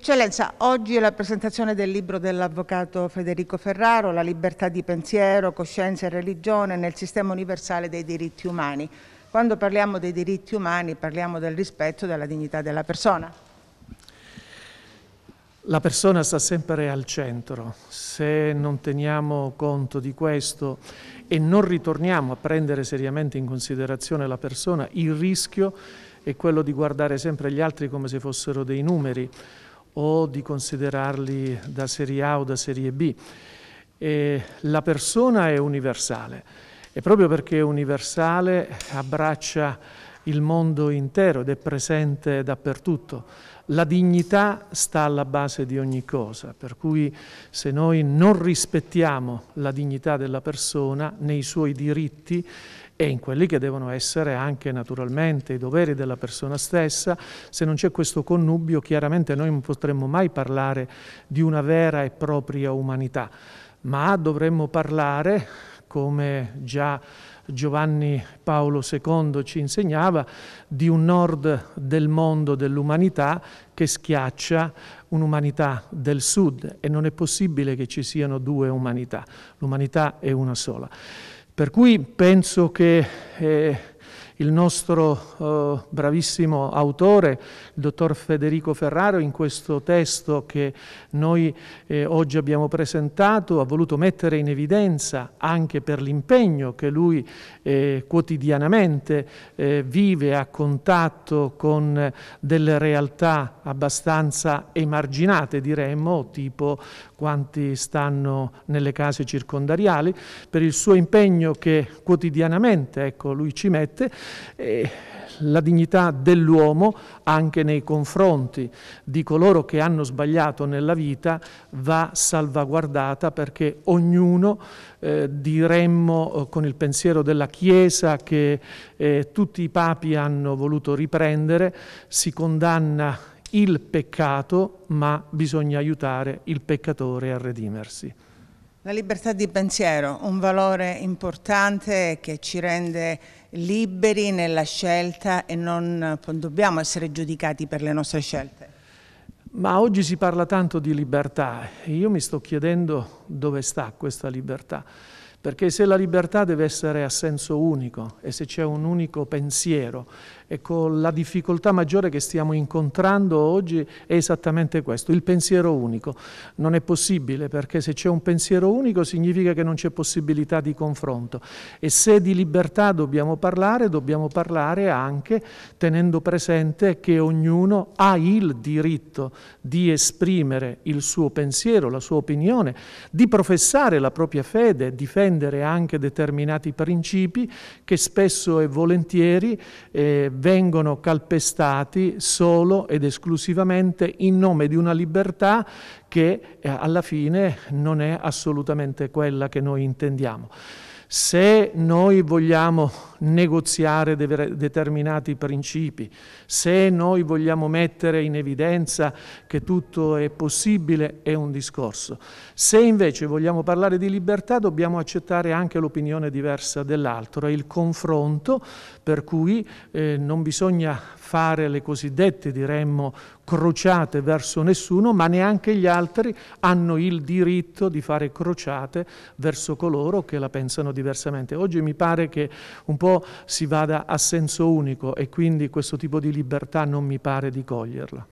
Eccellenza, oggi è la presentazione del libro dell'avvocato Federico Ferraro, La libertà di pensiero, coscienza e religione nel sistema universale dei diritti umani. Quando parliamo dei diritti umani parliamo del rispetto della dignità della persona. La persona sta sempre al centro. Se non teniamo conto di questo e non ritorniamo a prendere seriamente in considerazione la persona, il rischio è quello di guardare sempre gli altri come se fossero dei numeri o di considerarli da serie A o da serie B. E la persona è universale e proprio perché è universale abbraccia il mondo intero ed è presente dappertutto. La dignità sta alla base di ogni cosa, per cui se noi non rispettiamo la dignità della persona nei suoi diritti e in quelli che devono essere anche naturalmente i doveri della persona stessa, se non c'è questo connubio chiaramente noi non potremmo mai parlare di una vera e propria umanità, ma dovremmo parlare come già Giovanni Paolo II ci insegnava, di un nord del mondo, dell'umanità, che schiaccia un'umanità del sud e non è possibile che ci siano due umanità, l'umanità è una sola. Per cui penso che eh, il nostro eh, bravissimo autore, il dottor Federico Ferraro, in questo testo che noi eh, oggi abbiamo presentato, ha voluto mettere in evidenza anche per l'impegno che lui eh, quotidianamente eh, vive a contatto con eh, delle realtà abbastanza emarginate, diremmo, tipo quanti stanno nelle case circondariali, per il suo impegno che quotidianamente ecco, lui ci mette, eh, la dignità dell'uomo anche nei confronti di coloro che hanno sbagliato nella vita va salvaguardata perché ognuno, eh, diremmo eh, con il pensiero della Chiesa che eh, tutti i papi hanno voluto riprendere, si condanna il peccato ma bisogna aiutare il peccatore a redimersi. La libertà di pensiero, un valore importante che ci rende liberi nella scelta e non eh, dobbiamo essere giudicati per le nostre scelte. Ma oggi si parla tanto di libertà e io mi sto chiedendo dove sta questa libertà. Perché se la libertà deve essere a senso unico e se c'è un unico pensiero, ecco la difficoltà maggiore che stiamo incontrando oggi è esattamente questo, il pensiero unico. Non è possibile perché se c'è un pensiero unico significa che non c'è possibilità di confronto e se di libertà dobbiamo parlare, dobbiamo parlare anche tenendo presente che ognuno ha il diritto di esprimere il suo pensiero, la sua opinione, di professare la propria fede, difendere comprendere anche determinati principi che spesso e volentieri eh, vengono calpestati solo ed esclusivamente in nome di una libertà che eh, alla fine non è assolutamente quella che noi intendiamo se noi vogliamo negoziare determinati principi, se noi vogliamo mettere in evidenza che tutto è possibile, è un discorso. Se invece vogliamo parlare di libertà, dobbiamo accettare anche l'opinione diversa dell'altro è il confronto, per cui eh, non bisogna fare le cosiddette, diremmo, crociate verso nessuno, ma neanche gli altri hanno il diritto di fare crociate verso coloro che la pensano diversamente. Oggi mi pare che un po' si vada a senso unico e quindi questo tipo di libertà non mi pare di coglierla.